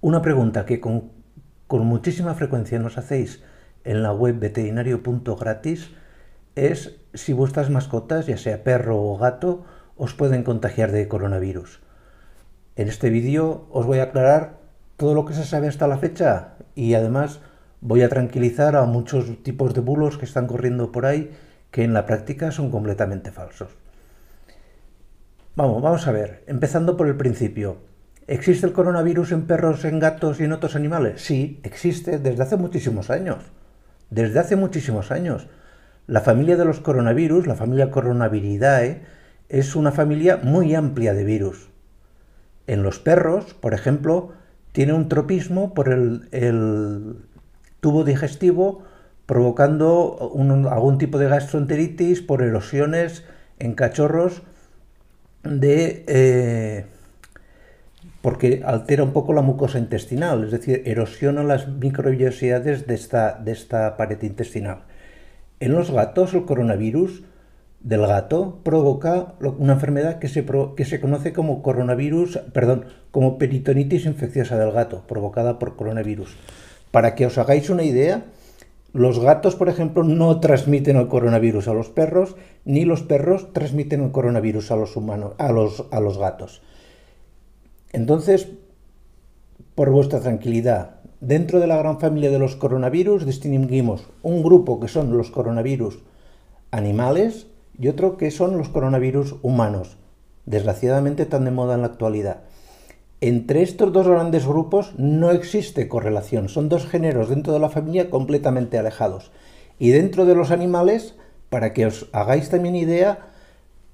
Una pregunta que con, muchísima frecuencia nos hacéis en la web veterinario.gratis es si vuestras mascotas, ya sea perro o gato, os pueden contagiar de coronavirus. En este vídeo os voy a aclarar todo lo que se sabe hasta la fecha y además voy a tranquilizar a muchos tipos de bulos que están corriendo por ahí que en la práctica son completamente falsos. Vamos, vamos a ver, empezando por el principio. ¿Existe el coronavirus en perros, en gatos y en otros animales? Sí, existe desde hace muchísimos años. Desde hace muchísimos años. La familia de los coronavirus, la familia Coronaviridae, es una familia muy amplia de virus. En los perros, por ejemplo, tiene un tropismo por el, tubo digestivo provocando algún tipo de gastroenteritis por erosiones en cachorros de... Eh, porque altera un poco la mucosa intestinal, es decir, erosiona las microbiosidades de esta, pared intestinal. En los gatos, el coronavirus del gato provoca una enfermedad que se, conoce como coronavirus, perdón, como peritonitis infecciosa del gato, provocada por coronavirus. Para que os hagáis una idea, los gatos, por ejemplo, no transmiten el coronavirus a los perros, ni los perros transmiten el coronavirus a los humanos, a los gatos. Entonces, por vuestra tranquilidad, dentro de la gran familia de los coronavirus distinguimos un grupo que son los coronavirus animales y otro que son los coronavirus humanos, desgraciadamente tan de moda en la actualidad. Entre estos dos grandes grupos no existe correlación, son dos géneros dentro de la familia completamente alejados. Y dentro de los animales, para que os hagáis también idea,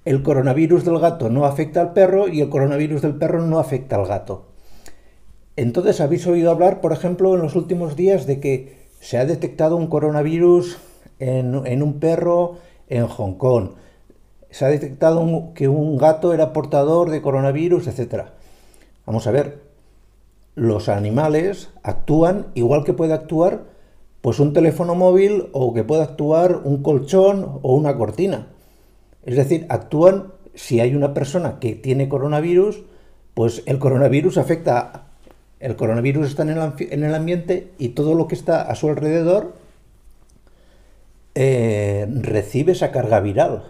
el coronavirus del gato no afecta al perro y el coronavirus del perro no afecta al gato. Entonces, ¿habéis oído hablar, por ejemplo, en los últimos días de que se ha detectado un coronavirus en, un perro en Hong Kong? Se ha detectado que un gato era portador de coronavirus, etc. Vamos a ver, los animales actúan igual que puede actuar pues un teléfono móvil o que puede actuar un colchón o una cortina. Es decir, actúan si hay una persona que tiene coronavirus, pues el coronavirus afecta, el coronavirus está en el, ambiente y todo lo que está a su alrededor eh, recibe esa carga viral.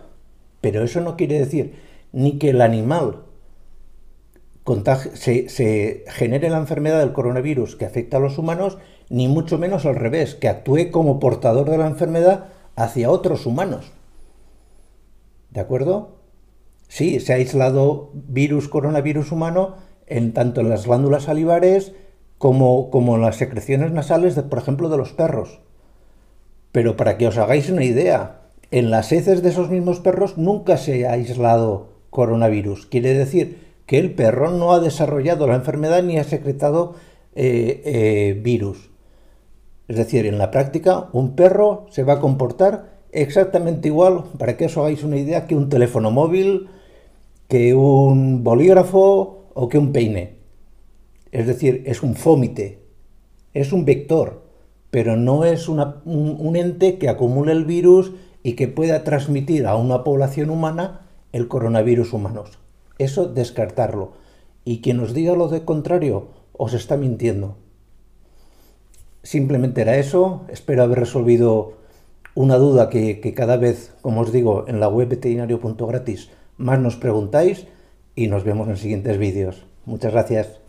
Pero eso no quiere decir ni que el animal se, genere la enfermedad del coronavirus que afecta a los humanos, ni mucho menos al revés, que actúe como portador de la enfermedad hacia otros humanos. ¿De acuerdo? Sí, se ha aislado virus coronavirus humano en tanto en las glándulas salivares como, como en las secreciones nasales, por ejemplo, de los perros. Pero para que os hagáis una idea, en las heces de esos mismos perros nunca se ha aislado coronavirus. Quiere decir que el perro no ha desarrollado la enfermedad ni ha secretado eh, eh, virus. Es decir, en la práctica, un perro se va a comportar exactamente igual, para que os hagáis una idea, que un teléfono móvil, que un bolígrafo o que un peine. Es decir, es un fómite, es un vector, pero no es un, ente que acumule el virus y que pueda transmitir a una población humana el coronavirus humanos. Eso descartarlo. Y quien os diga lo de contrario, os está mintiendo. Simplemente era eso. Espero haber resolvido una duda que, cada vez, como os digo, en la web veterinario.gratis más nos preguntáis y nos vemos en siguientes vídeos. Muchas gracias.